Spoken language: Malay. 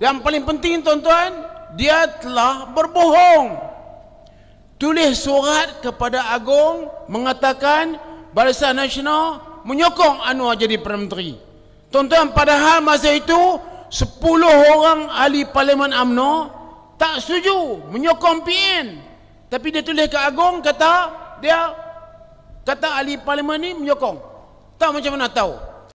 Yang paling penting tuan-tuan, dia telah berbohong. Tulis surat kepada Agong mengatakan Barisan Nasional menyokong Anwar jadi Perdana Menteri. Tuan-tuan, padahal masa itu sepuluh orang ahli Parlimen UMNO tak setuju menyokong PN. Tapi dia tulis ke Agong kata dia kata ahli parlimen ni menyokong. Tak macam mana tahu.